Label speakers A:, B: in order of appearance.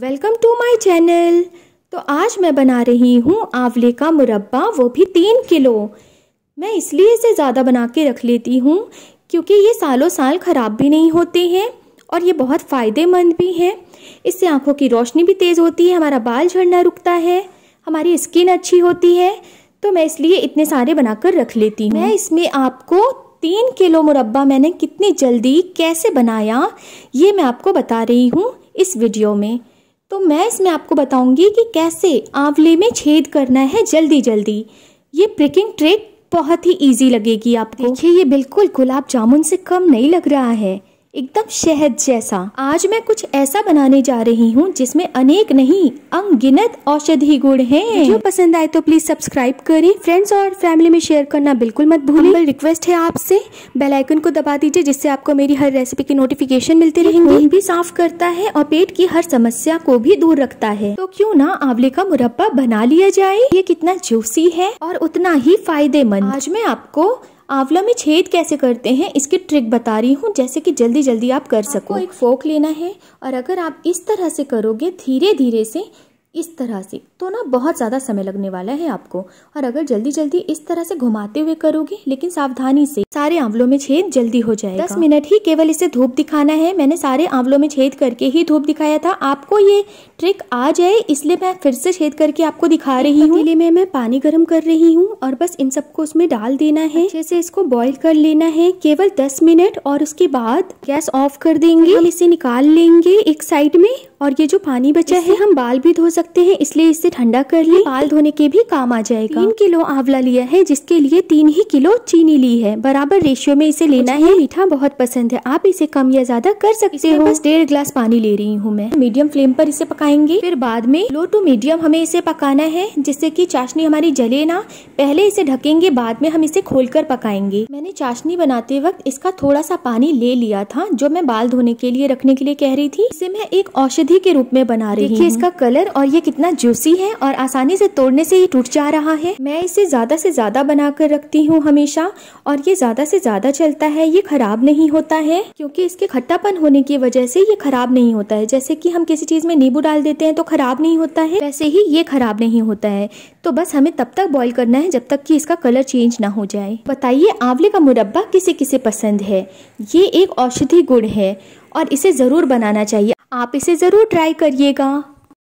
A: Welcome to my channel तो आज मैं बना रही हूँ आंवले का मुरब्बा वो भी तीन किलो मैं इसलिए इसे ज़्यादा बना के रख लेती हूँ क्योंकि ये सालों साल ख़राब भी नहीं होते हैं और ये बहुत फ़ायदेमंद भी हैं इससे आँखों की रोशनी भी तेज़ होती है हमारा बाल झड़ना रुकता है हमारी स्किन अच्छी होती है तो मैं इसलिए इतने सारे बनाकर रख लेती हूँ मैं इसमें आपको तीन किलो मुरब्बा मैंने कितनी जल्दी कैसे बनाया ये मैं आपको बता रही हूँ इस वीडियो में तो मैं इसमें आपको बताऊंगी कि कैसे आंवले में छेद करना है जल्दी जल्दी ये प्रिकिंग ट्रिक बहुत ही इजी लगेगी आपको देखिए ये बिल्कुल गुलाब जामुन से कम नहीं लग रहा है एकदम शहद जैसा आज मैं कुछ ऐसा बनाने जा रही हूँ जिसमें अनेक नहीं अंगिनत औषधि गुण हैं। वीडियो पसंद आए तो प्लीज सब्सक्राइब करें फ्रेंड्स और फैमिली में शेयर करना बिल्कुल मत भूलें रिक्वेस्ट है आपसे बेल आइकन को दबा दीजिए जिससे आपको मेरी हर रेसिपी की नोटिफिकेशन मिलती रहेंगे भी साफ करता है और पेट की हर समस्या को भी दूर रखता है तो क्यूँ ना आंवले का मुरब्बा बना लिया जाए ये कितना जूसी है और उतना ही फायदेमंद आज मैं आपको आंवला में छेद कैसे करते हैं इसकी ट्रिक बता रही हूँ जैसे कि जल्दी जल्दी आप कर सको एक फोक लेना है और अगर आप इस तरह से करोगे धीरे धीरे से इस तरह से तो ना बहुत ज़्यादा समय लगने वाला है आपको और अगर जल्दी जल्दी इस तरह से घुमाते हुए करोगे लेकिन सावधानी से सारे आंवलों में छेद जल्दी हो जाएगा दस मिनट ही केवल इसे धूप दिखाना है मैंने सारे आंवलों में छेद करके ही धूप दिखाया था आपको ये ट्रिक आ जाए इसलिए मैं फिर से छेद करके आपको दिखा रही हूँ इसलिए मैं पानी गर्म कर रही हूँ और बस इन सबको उसमें डाल देना है जैसे इसको बॉइल कर लेना है केवल दस मिनट और उसके बाद गैस ऑफ कर देंगे इसे निकाल लेंगे एक साइड में और ये जो पानी बचा है हम बाल भी धो सकते हैं इसलिए इसे ठंडा कर ले बाल धोने के भी काम आ जाएगा तीन किलो आंवला लिया है जिसके लिए तीन ही किलो चीनी ली है बराबर रेशियो में इसे लेना अच्छा। है मीठा बहुत पसंद है आप इसे कम या ज्यादा कर सकते हो बस डेढ़ ग्लास पानी ले रही हूँ मैं मीडियम फ्लेम पर इसे पकाएंगे फिर बाद में लो टू मीडियम हमें इसे पकाना है जिससे की चाशनी हमारी जले ना पहले इसे ढकेंगे बाद में हम इसे कर पकाएंगे मैंने चाशनी बनाते वक्त इसका थोड़ा सा पानी ले लिया था जो मैं बाल धोने के लिए रखने के लिए कह रही थी इसे मैं एक औषध औषधि के रूप में बना रही देखिए इसका कलर और ये कितना जूसी है और आसानी से तोड़ने से ये टूट जा रहा है मैं इसे ज्यादा से ज्यादा बना कर रखती हूँ हमेशा और ये ज्यादा से ज्यादा चलता है ये खराब नहीं होता है क्योंकि इसके खट्टापन होने की वजह से ये खराब नहीं होता है जैसे कि हम किसी चीज में नींबू डाल देते हैं तो खराब नहीं होता है वैसे ही ये खराब नहीं होता है तो बस हमें तब तक बॉईल करना है जब तक कि इसका कलर चेंज ना हो जाए बताइए आंवले का मुरब्बा किसे किसे पसंद है ये एक औषधि गुण है और इसे ज़रूर बनाना चाहिए आप इसे ज़रूर ट्राई करिएगा